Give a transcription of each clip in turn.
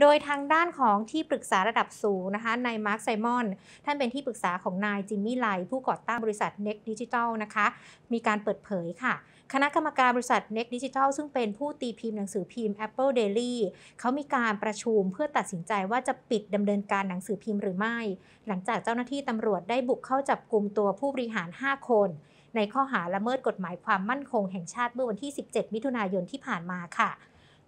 โดยทางด้านของที่ปรึกษาระดับสูงนะคะ นายมาร์คไซมอน ท่านเป็นที่ปรึกษาของนายจิมมี่ไลผู้ก่อตั้งบริษัทเน็กดิจิทัลนะคะ มีการเปิดเผยค่ะ คณะกรรมการบริษัทเน็กดิจิทัลซึ่งเป็นผู้ตีพิมพ์หนังสือพิมพ์ Apple Daily เขามีการประชุมเพื่อตัดสินใจว่าจะปิดดำเนินการหนังสือพิมพ์หรือไม่ หลังจากเจ้าหน้าที่ตำรวจได้บุกเข้าจับกลุ่มตัวผู้บริหาร 5 คน ในข้อหาละเมิดกฎหมายความมั่นคง แห่งชาติเมื่อวันที่ 17 มิถุนายนที่ผ่านมาค่ะ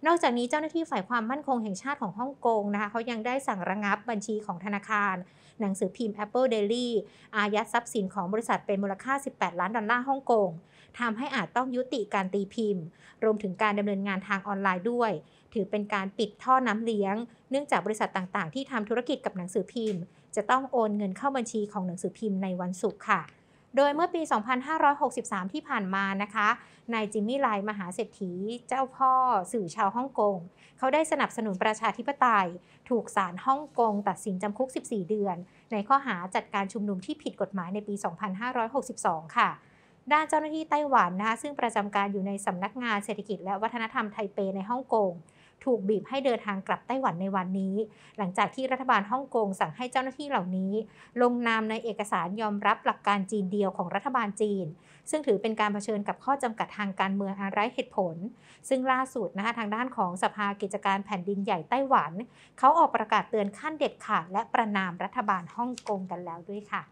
นอกจากนี้เจ้าหน้าที่ฝ่ายความมั่นคงแห่งชาติของฮ่องกงนะคะเขายังได้สั่งระงับบัญชีของธนาคาร หนังสือพิมพ์ Apple Daily อายัดทรัพย์สินของบริษัทเป็นมูลค่า 18 ล้านดอลลาร์ฮ่องกงทำให้อาจต้องยุติการตีพิมพ์ รวมถึงการดำเนินงานทางออนไลน์ด้วย ถือเป็นการปิดท่อน้ำเลี้ยง เนื่องจากบริษัทต่าง ๆที่ทำธุรกิจกับหนังสือพิมพ์ จะต้องโอนเงินเข้าบัญชีของหนังสือพิมพ์ในวันศุกร์ค่ะโดยเมื่อปี 2563 ที่ผ่านมา นะคะ นายจิมมี่ไลมหาเศรษฐี เจ้าพ่อสื่อชาวฮ่องกง เขาได้สนับสนุนประชาธิปไตย ถูกศาลฮ่องกง ตัดสินจำคุก 14 เดือน ในข้อหาจัดการชุมนุมที่ผิดกฎหมายในปี 2562 ค่ะ ด้านเจ้าหน้าที่ไต้หวันนะคะ ซึ่งประจำการอยู่ในสำนักงานเศรษฐกิจและวัฒนธรรมไทเปในฮ่องกงถูกบีบให้เดินทางกลับไต้หวันในวันนี้ หลังจากที่รัฐบาลฮ่องกงสั่งให้เจ้าหน้าที่เหล่านี้ ลงนามในเอกสารยอมรับหลักการจีนเดียวของรัฐบาลจีน ซึ่งถือเป็นการเผชิญกับข้อจำกัดทางการเมืองอะไรเหตุผล ซึ่งล่าสุดนะคะทางด้านของสภากิจการแผ่นดินใหญ่ไต้หวันเขาออกประกาศเตือนขั้นเด็ดขาด และประนามรัฐบาลฮ่องกงกันแล้วด้วยค่ะ